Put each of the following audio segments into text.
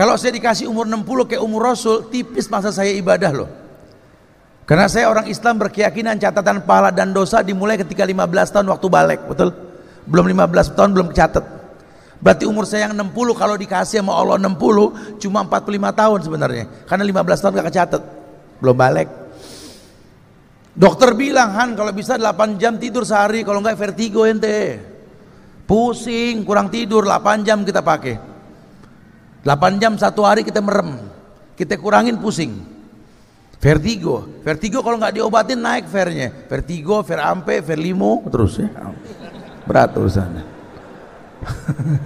Kalau saya dikasih umur 60 ke umur Rasul, tipis masa saya ibadah loh. Karena saya orang Islam berkeyakinan catatan pahala dan dosa dimulai ketika 15 tahun waktu balik, betul? Belum 15 tahun belum catat. Berarti umur saya yang 60 kalau dikasih sama Allah 60 cuma 45 tahun sebenarnya. Karena 15 tahun gak kecatat. Belum balik. Dokter bilang, Han kalau bisa 8 jam tidur sehari, kalau nggak vertigo ente. Pusing, kurang tidur, 8 jam kita pakai. 8 jam satu hari kita merem, kita kurangin pusing. Vertigo, vertigo kalau nggak diobatin naik vernya. Vertigo, ver ampe, ver limo terus ya. Berat urusannya.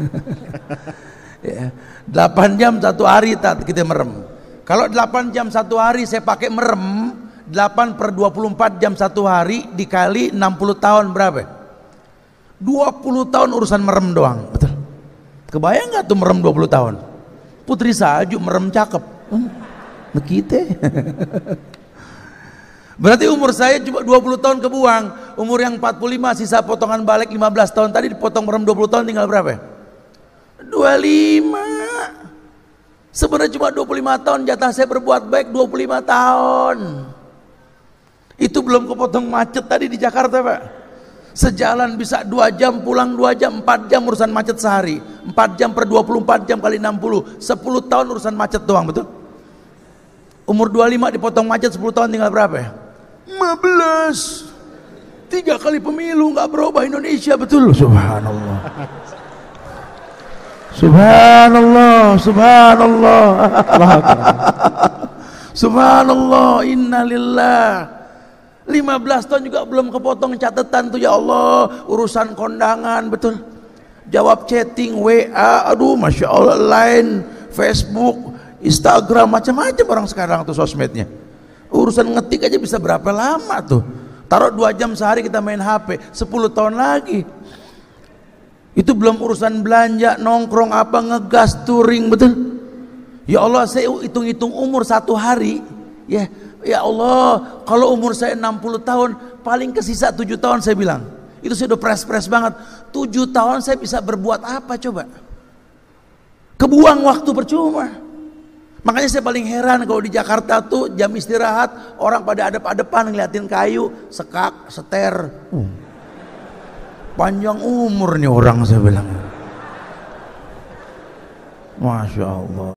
ya. 8 jam satu hari kita merem. Kalau 8 jam satu hari saya pakai merem, 8 per 24 jam satu hari dikali 60 tahun berapa? 20 tahun urusan merem doang, betul. Kebayang nggak tuh merem 20 tahun? Putri Salju merem cakep. begitu Berarti umur saya cuma 20 tahun kebuang. Umur yang 45 sisa potongan balik 15 tahun tadi dipotong merem 20 tahun tinggal berapa? 25. Sebenarnya cuma 25 tahun jatah saya berbuat baik 25 tahun. Itu belum kepotong macet tadi di Jakarta, Pak. Sejalan bisa dua jam, pulang dua jam, empat jam urusan macet sehari. Empat jam per dua puluh empat jam kali enam puluh sepuluh tahun urusan macet doang, betul? Umur dua lima dipotong macet sepuluh tahun tinggal berapa ya? 15. Tiga kali pemilu nggak berubah Indonesia, betul? Subhanallah. Subhanallah, subhanallah. Subhanallah, innalillah. 15 tahun juga belum kepotong catatan tuh ya Allah urusan kondangan betul jawab chatting WA aduh Masya Allah lain Facebook Instagram macam-macam orang sekarang tuh sosmednya urusan ngetik aja bisa berapa lama tuh taruh dua jam sehari kita main HP 10 tahun lagi itu belum urusan belanja nongkrong apa ngegas touring betul ya Allah saya hitung-hitung umur satu hari ya Ya Allah, kalau umur saya 60 tahun, paling kesisa 7 tahun saya bilang. Itu saya udah pres-pres banget. 7 tahun saya bisa berbuat apa coba? Kebuang waktu percuma. Makanya saya paling heran kalau di Jakarta tuh jam istirahat orang pada adep-adepan ngeliatin kayu, sekak, seter. Uh. Panjang umur nih orang saya bilang. Masya Allah.